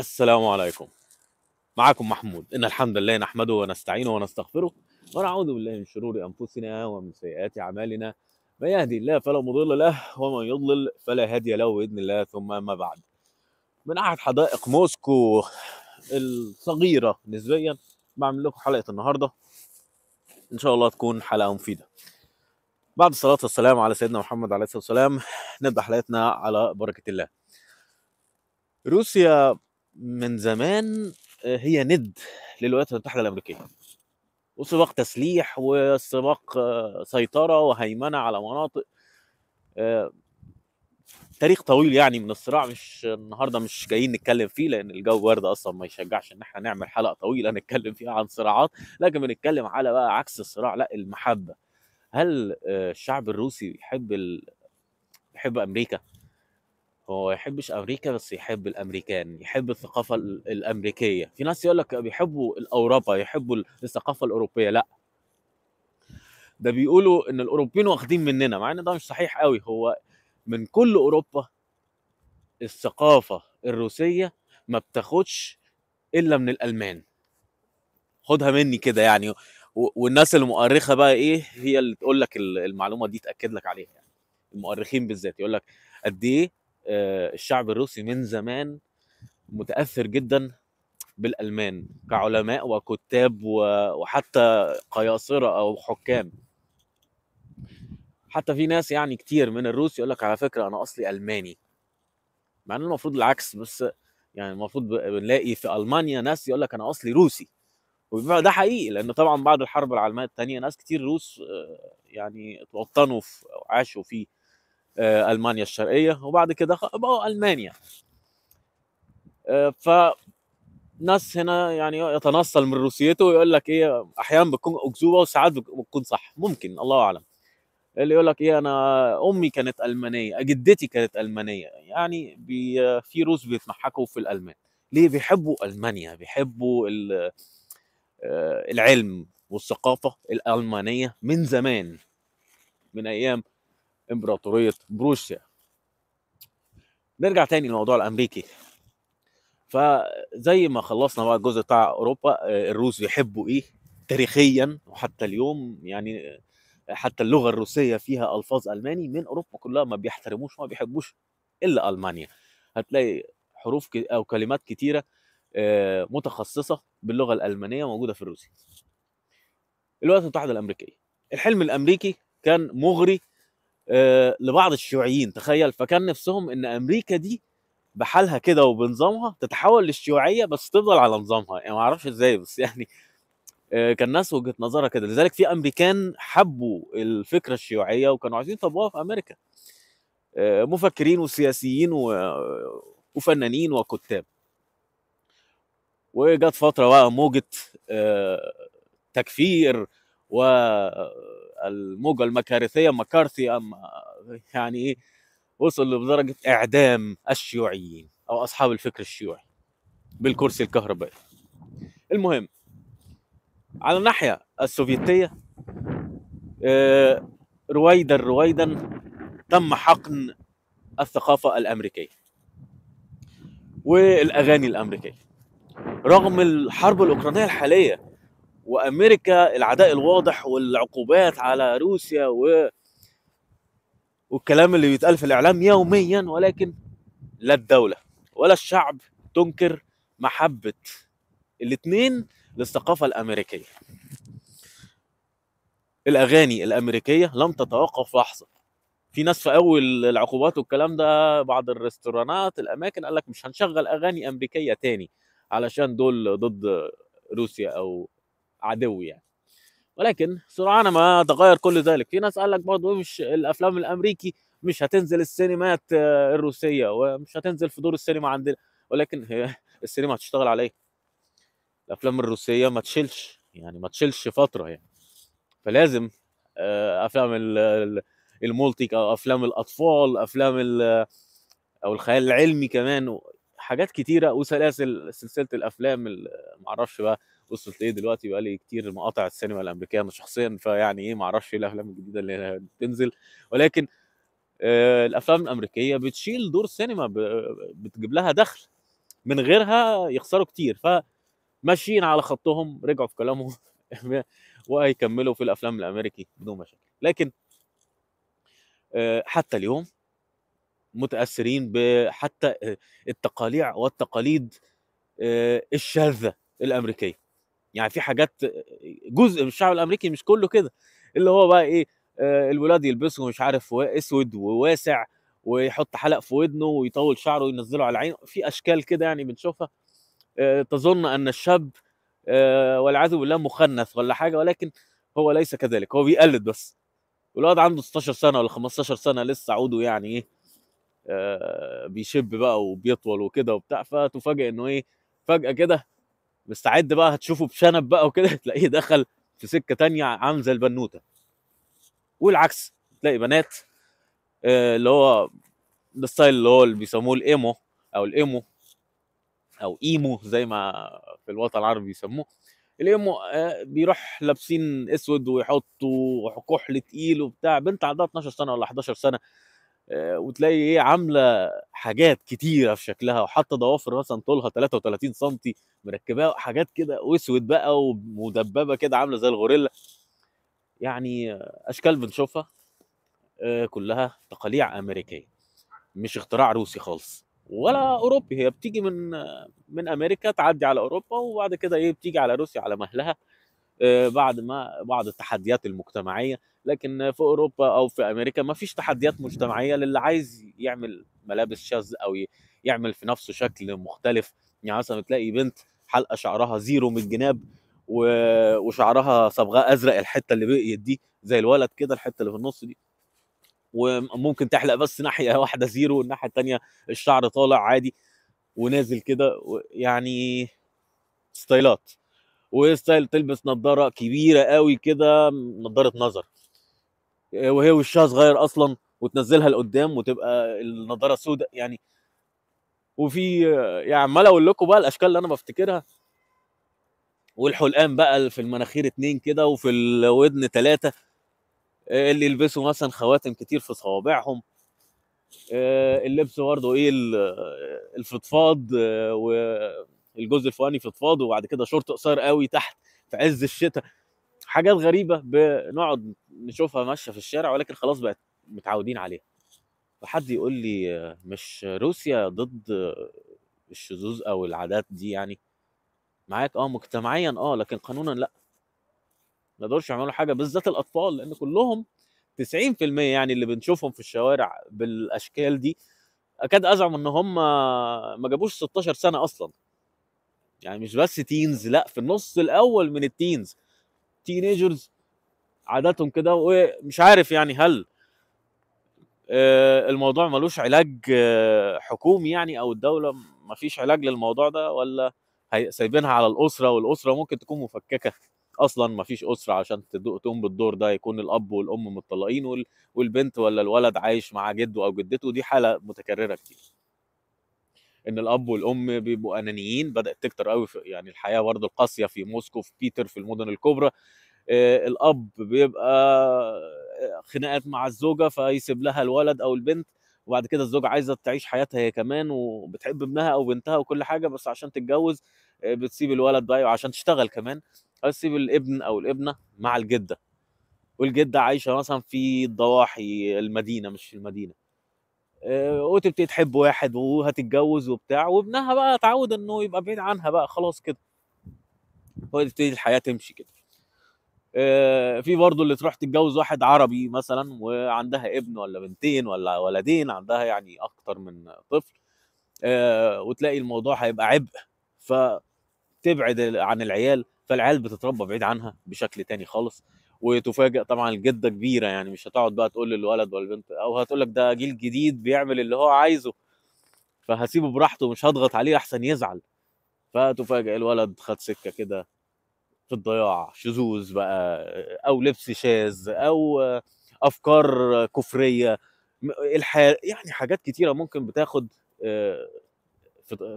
السلام عليكم معكم محمود إن الحمد لله نحمده ونستعينه ونستغفره ونعوذ بالله من شرور أنفسنا ومن سيئات أعمالنا من يهدي الله فلا مضل له ومن يضلل فلا هادي له بإذن الله ثم ما بعد من أحد حدائق موسكو الصغيرة نسبيا بعمل لكم حلقة النهاردة إن شاء الله تكون حلقة مفيدة بعد الصلاة والسلام على سيدنا محمد عليه الصلاة والسلام نبدأ حلقتنا على بركة الله روسيا من زمان آه، هي ند للولايات المتحده الامريكيه وسباق تسليح وسباق آه، سيطره وهيمنه على مناطق آه، تاريخ طويل يعني من الصراع مش النهارده مش جايين نتكلم فيه لان الجو برد اصلا ما يشجعش ان احنا نعمل حلقه طويله نتكلم فيها عن صراعات لكن بنتكلم على بقى عكس الصراع لا المحبه هل الشعب الروسي بيحب ال... بيحب امريكا هو ما يحبش امريكا بس يحب الامريكان يحب الثقافه الامريكيه في ناس يقول لك بيحبوا الاوروبا يحبوا الثقافه الاوروبيه لا ده بيقولوا ان الاوروبيين واخدين مننا مع ان ده مش صحيح قوي هو من كل اوروبا الثقافه الروسيه ما بتاخدش الا من الالمان خدها مني كده يعني والناس المؤرخه بقى ايه هي اللي تقول لك المعلومه دي تاكد لك عليها يعني المؤرخين بالذات يقول لك قد ايه آه، الشعب الروسي من زمان متاثر جدا بالالمان كعلماء وكتاب وحتى قياصره او حكام حتى في ناس يعني كتير من الروس يقول لك على فكره انا اصلي الماني مع ان المفروض العكس بس يعني المفروض بنلاقي في المانيا ناس يقول لك انا اصلي روسي وده حقيقي لان طبعا بعد الحرب العالميه الثانيه ناس كتير روس آه، يعني اتوطنوا في او عاشوا في آه، المانيا الشرقيه وبعد كده بقوا المانيا آه، ف ناس هنا يعني يتنصل من روسيته ويقول لك ايه احيانا بتكون اكذوبه وساعات بتكون صح ممكن الله اعلم اللي يقول لك ايه انا امي كانت المانيه جدتي كانت المانيه يعني بي في روس بيتمحكوا في الالمان ليه بيحبوا المانيا بيحبوا آه، العلم والثقافه الالمانيه من زمان من ايام امبراطوريه بروسيا نرجع تاني للموضوع الامريكي فزي ما خلصنا بقى الجزء بتاع اوروبا آه، الروس بيحبوا ايه تاريخيا وحتى اليوم يعني آه، حتى اللغه الروسيه فيها الفاظ الماني من اوروبا كلها ما بيحترموش وما بيحبوش الا المانيا هتلاقي حروف او كلمات كتيره آه، متخصصه باللغه الالمانيه موجوده في الروسي الولايات المتحده الامريكيه الحلم الامريكي كان مغري آه، لبعض الشيوعيين تخيل فكان نفسهم ان امريكا دي بحالها كده وبنظامها تتحول للشيوعيه بس تفضل على نظامها يعني ما اعرفش ازاي بس يعني آه، كان ناس وجهه نظرها كده لذلك في امريكان حبوا الفكره الشيوعيه وكانوا عايزين يطبقوها في امريكا آه، مفكرين وسياسيين و... وفنانين وكتاب وجت فتره بقى موجه تكفير و الموجه المكارثيه مكارثي أم يعني ايه وصل لدرجه اعدام الشيوعيين او اصحاب الفكر الشيوعي بالكرسي الكهربائي المهم على الناحيه السوفيتيه آه، رويدا رويدا تم حقن الثقافه الامريكيه والاغاني الامريكيه رغم الحرب الاوكرانيه الحاليه وامريكا العداء الواضح والعقوبات على روسيا و والكلام اللي بيتقال في الاعلام يوميا ولكن لا الدوله ولا الشعب تنكر محبه الاثنين للثقافه الامريكيه الاغاني الامريكيه لم تتوقف لحظه في ناس في اول العقوبات والكلام ده بعض الريستورانات الاماكن قال لك مش هنشغل اغاني امريكيه تاني علشان دول ضد روسيا او عدو يعني ولكن سرعان ما تغير كل ذلك في ناس قال لك برضه مش الافلام الامريكي مش هتنزل السينمات آه، الروسيه ومش هتنزل في دور السينما عندنا ولكن هي السينما هتشتغل على ايه الافلام الروسيه ما تشيلش يعني ما تشيلش فتره يعني فلازم آه، افلام المولتيك او افلام الاطفال افلام او الخيال العلمي كمان حاجات كتيره وسلاسل سلسله الافلام معرفش بقى وصلت ايه دلوقتي بقى لي كتير مقاطع السينما الامريكيه انا شخصيا فيعني ايه ما اعرفش ايه الافلام الجديده اللي بتنزل ولكن آه الافلام الامريكيه بتشيل دور سينما بتجيب لها دخل من غيرها يخسروا كتير فماشيين على خطهم رجعوا في كلامهم وهيكملوا في الافلام الامريكي بدون مشاكل لكن آه، حتى اليوم متاثرين بحتى آه، التقاليع والتقاليد آه، الشاذه الامريكيه يعني في حاجات جزء من الشعب الامريكي مش كله كده اللي هو بقى ايه آه، الولاد يلبسوا مش عارف اسود وواسع ويحط حلق في ودنه ويطول شعره وينزله على عينه في اشكال كده يعني بنشوفها آه، تظن ان الشاب آه، والعياذ بالله مخنث ولا حاجه ولكن هو ليس كذلك هو بيقلد بس الولاد عنده 16 سنه ولا 15 سنه لسه عوده يعني ايه بيشب بقى وبيطول وكده وبتاع فتفاجئ انه ايه فجاه كده مستعد بقى هتشوفه بشنب بقى وكده تلاقيه دخل في سكه تانية عامل زي البنوته والعكس تلاقي بنات آه، اللي هو الستايل اللي هو اللي بيسموه الايمو او الايمو او ايمو زي ما في الوطن العربي بيسموه الايمو آه، بيروح لابسين اسود ويحطوا كحل تقيل وبتاع بنت عندها 12 سنه ولا 11 سنه آه، وتلاقي ايه عامله حاجات كتيره في شكلها وحتى ضوافر مثلا طولها 33 سم مركباها حاجات كده واسود بقى ومدببه كده عامله زي الغوريلا يعني اشكال بنشوفها آه، كلها تقاليع امريكيه مش اختراع روسي خالص ولا اوروبي هي بتيجي من من امريكا تعدي على اوروبا وبعد كده ايه بتيجي على روسيا على مهلها آه، بعد ما بعض التحديات المجتمعيه لكن في اوروبا او في امريكا ما فيش تحديات مجتمعيه للي عايز يعمل ملابس شاذ او يعمل في نفسه شكل مختلف يعني مثلا تلاقي بنت حلقه شعرها زيرو من الجناب وشعرها صبغاء ازرق الحته اللي بقيت دي زي الولد كده الحته اللي في النص دي وممكن تحلق بس ناحيه واحده زيرو والناحيه الثانيه الشعر طالع عادي ونازل كده يعني ستايلات وستايل تلبس نظاره كبيره قوي كده نظاره نظر وهي وشها صغير اصلا وتنزلها لقدام وتبقى النضاره سوداء يعني وفي يعني عمال اقول لكم بقى الاشكال اللي انا بفتكرها والحلقان بقى في المناخير اتنين كده وفي الودن تلاته اللي يلبسوا مثلا خواتم كتير في صوابعهم اللبس برضه ايه الفضفاض و الجزء الفوقاني فضفاض وبعد كده شورت قصير قوي تحت في عز الشتاء حاجات غريبه بنقعد نشوفها ماشيه في الشارع ولكن خلاص بقت متعودين عليها فحد يقول لي مش روسيا ضد الشذوذ او العادات دي يعني معاك اه مجتمعيا اه لكن قانونا لا ما دورش يعملوا حاجه بالذات الاطفال لان كلهم 90% يعني اللي بنشوفهم في الشوارع بالاشكال دي اكاد ازعم ان هم ما جابوش 16 سنه اصلا يعني مش بس تينز لا في النص الاول من التينز تينيجرز عاداتهم كده ومش عارف يعني هل آه، الموضوع ملوش علاج آه، حكومي يعني او الدوله ما فيش علاج للموضوع ده ولا سايبينها على الاسره والاسره ممكن تكون مفككه اصلا ما فيش اسره عشان تقوم بالدور ده يكون الاب والام متطلقين والبنت ولا الولد عايش مع جده او جدته دي حاله متكرره كتير ان الاب والام بيبقوا انانيين بدات تكتر قوي يعني الحياه برضه القاسيه في موسكو في بيتر في المدن الكبرى آه، الاب بيبقى آه، خناقات مع الزوجه فيسيب لها الولد او البنت وبعد كده الزوجه عايزه تعيش حياتها هي كمان وبتحب ابنها او بنتها وكل حاجه بس عشان تتجوز آه، بتسيب الولد بقى عشان تشتغل كمان تسيب الابن او الابنه مع الجده والجده عايشه مثلا في ضواحي المدينه مش في المدينه آه، وتبتدي تحب واحد وهتتجوز وبتاع وابنها بقى اتعود انه يبقى بعيد عنها بقى خلاص كده وتبتدي الحياه تمشي كده آه، في برضه اللي تروح تتجوز واحد عربي مثلا وعندها ابن ولا بنتين ولا ولدين عندها يعني اكتر من طفل آه، وتلاقي الموضوع هيبقى عبء فتبعد عن العيال فالعيال بتتربى بعيد عنها بشكل تاني خالص وتفاجئ طبعا الجده كبيره يعني مش هتقعد بقى تقول للولد ولا البنت او هتقول لك ده جيل جديد بيعمل اللي هو عايزه فهسيبه براحته مش هضغط عليه احسن يزعل فتفاجئ الولد خد سكه كده في الضياع شذوذ بقى او لبس شاذ او افكار كفريه الحياة يعني حاجات كتيره ممكن بتاخد آه،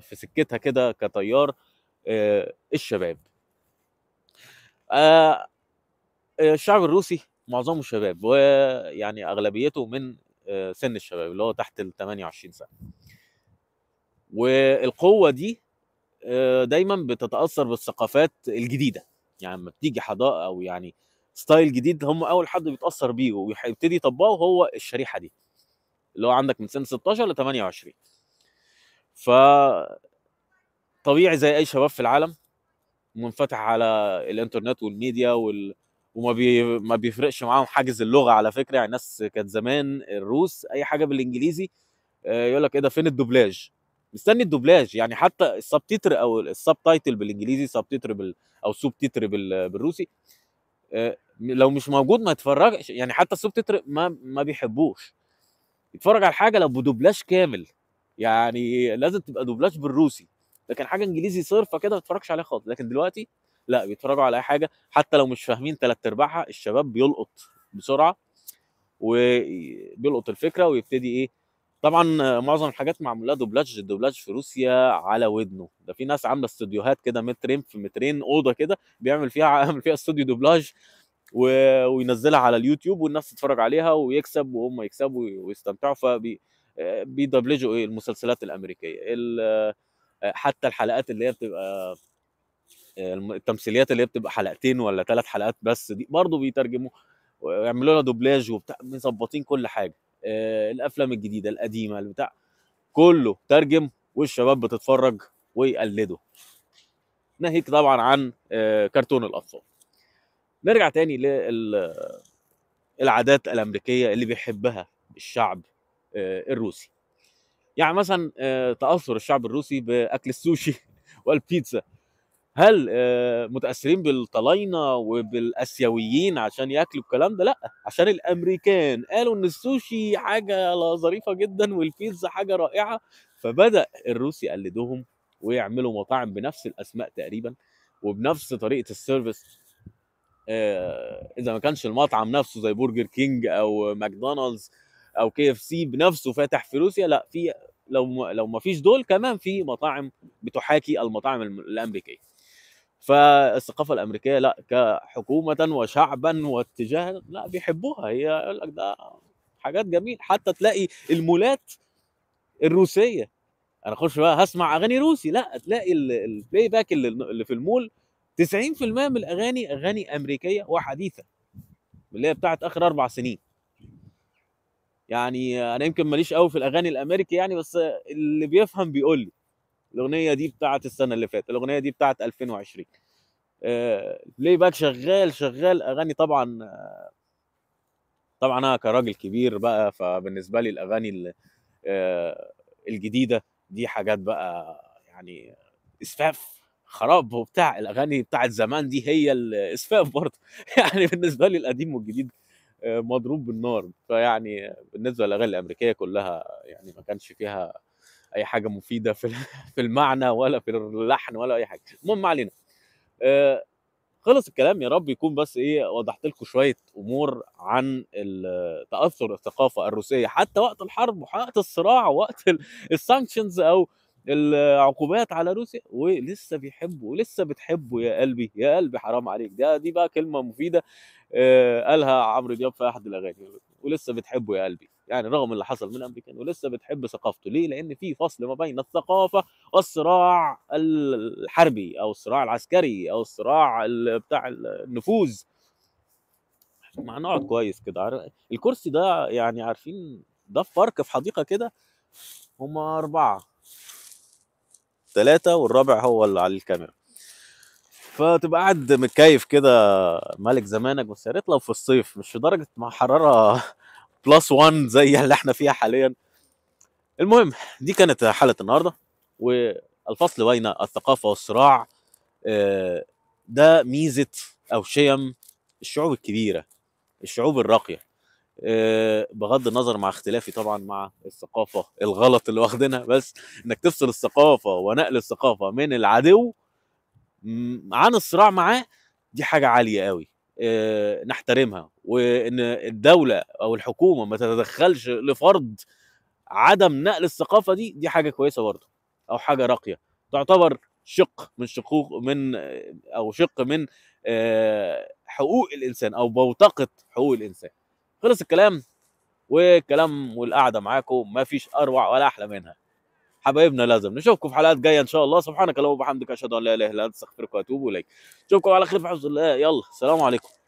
في سكتها كده كتيار آه، الشباب آه، آه، الشعب الروسي معظمه شباب ويعني اغلبيته من آه، سن الشباب اللي هو تحت ال 28 سنه والقوه دي آه، دايما بتتاثر بالثقافات الجديده يعني لما بتيجي حضاره او يعني ستايل جديد هم اول حد بيتاثر بيه ويبتدي يطبقه هو الشريحه دي اللي هو عندك من سن 16 ل 28 ف طبيعي زي اي شباب في العالم منفتح على الانترنت والميديا وال وما بي ما بيفرقش معاهم حاجز اللغه على فكره يعني الناس كانت زمان الروس اي حاجه بالانجليزي آه، يقول لك ايه ده فين الدوبلاج مستني الدوبلاج يعني حتى السب تيتر او السب تايتل بالانجليزي سب تيتر بال او سوب تيتر بال... بالروسي آه، لو مش موجود ما يتفرجش يعني حتى السوب تيتر ما ما بيحبوش يتفرج على حاجه لو بدوبلاج كامل يعني لازم تبقى دوبلاج بالروسي لكن حاجه انجليزي صرفه كده ما تتفرجش عليها خالص لكن دلوقتي لا بيتفرجوا على اي حاجه حتى لو مش فاهمين ثلاث ارباعها الشباب بيلقط بسرعه وبيلقط الفكره ويبتدي ايه طبعا معظم الحاجات معموله دوبلاج الدوبلاج في روسيا على ودنه ده في ناس عامله استوديوهات كده مترين في مترين اوضه كده بيعمل فيها عامل فيها استوديو دوبلاج و... وينزلها على اليوتيوب والناس تتفرج عليها ويكسب وهم يكسبوا ويستمتعوا فبي ايه المسلسلات الامريكيه ال... حتى الحلقات اللي هي بتبقى التمثيليات اللي بتبقى حلقتين ولا ثلاث حلقات بس دي برضه بيترجموا ويعملوا لها دوبلاج وبتاع مظبطين كل حاجه آه، الافلام الجديده القديمه البتاع كله ترجم والشباب بتتفرج ويقلده ناهيك طبعا عن آه، كرتون الاطفال نرجع تاني للعادات الامريكيه اللي بيحبها الشعب آه، الروسي يعني مثلا تاثر الشعب الروسي باكل السوشي والبيتزا هل آه، متاثرين بالطلاينه وبالاسيويين عشان ياكلوا الكلام ده لا عشان الامريكان قالوا ان السوشي حاجه ظريفه جدا والبيتزا حاجه رائعه فبدا الروس يقلدوهم ويعملوا مطاعم بنفس الاسماء تقريبا وبنفس طريقه السيرفيس آه، اذا ما كانش المطعم نفسه زي برجر كينج او ماكدونالدز او كي اف سي بنفسه فاتح في روسيا لا في لو لو ما فيش دول كمان في مطاعم بتحاكي المطاعم الامريكيه فالثقافه الامريكيه لا كحكومه وشعبا واتجاها لا بيحبوها هي يقول لك ده حاجات جميل حتى تلاقي المولات الروسيه انا اخش بقى هسمع اغاني روسي لا تلاقي البلاي باك اللي في المول 90% من الاغاني اغاني امريكيه وحديثه اللي هي بتاعت اخر اربع سنين يعني انا يمكن ماليش قوي في الاغاني الامريكي يعني بس اللي بيفهم بيقول لي الاغنيه دي بتاعت السنه اللي فاتت الاغنيه دي بتاعت 2020 بلاي باك شغال شغال اغاني طبعا طبعا انا كراجل كبير بقى فبالنسبه لي الاغاني آه، الجديده دي حاجات بقى يعني اسفاف خراب وبتاع الاغاني بتاعت زمان دي هي الاسفاف برضه يعني بالنسبه لي القديم والجديد آه، مضروب بالنار فيعني بالنسبه للاغاني الامريكيه كلها يعني ما كانش فيها اي حاجه مفيده في في المعنى ولا في اللحن ولا اي حاجه المهم ما علينا آه، خلص الكلام يا رب يكون بس ايه وضحت لكم شويه امور عن تاثر الثقافه الروسيه حتى وقت الحرب ووقت الصراع ووقت السانكشنز او العقوبات على روسيا ولسه بيحبوا ولسه بتحبوا يا قلبي يا قلبي حرام عليك ده دي بقى كلمه مفيده آه، قالها عمرو دياب في احد الاغاني ولسه بتحبوا يا قلبي يعني رغم اللي حصل من امريكا ولسه بتحب ثقافته ليه لان في فصل ما بين الثقافه والصراع الحربي او الصراع العسكري او الصراع بتاع النفوذ ما نقعد كويس كده الكرسي ده يعني عارفين ده فرق في حديقه كده هما اربعه ثلاثه والرابع هو اللي على الكاميرا فتبقى قاعد متكيف كده ملك زمانك بس يا ريت لو في الصيف مش في درجه حراره بلس 1 زي اللي احنا فيها حاليا المهم دي كانت حلقه النهارده والفصل بين الثقافه والصراع آه، ده ميزه او شيم الشعوب الكبيره الشعوب الراقيه آه، بغض النظر مع اختلافي طبعا مع الثقافه الغلط اللي واخدينها بس انك تفصل الثقافه ونقل الثقافه من العدو عن الصراع معاه دي حاجه عاليه قوي آه، نحترمها وان الدوله او الحكومه ما تتدخلش لفرض عدم نقل الثقافه دي دي حاجه كويسه برضه او حاجه راقيه تعتبر شق من شقوق من او شق من حقوق الانسان او بوتقه حقوق الانسان خلص الكلام والكلام والقعده معاكم ما فيش اروع ولا احلى منها حبايبنا لازم نشوفكم في حلقات جايه ان شاء الله سبحانك اللهم وبحمدك اشهد ان لا اله الا انت استغفرك واتوب اليك نشوفكم على خير في حفظ الله يلا السلام عليكم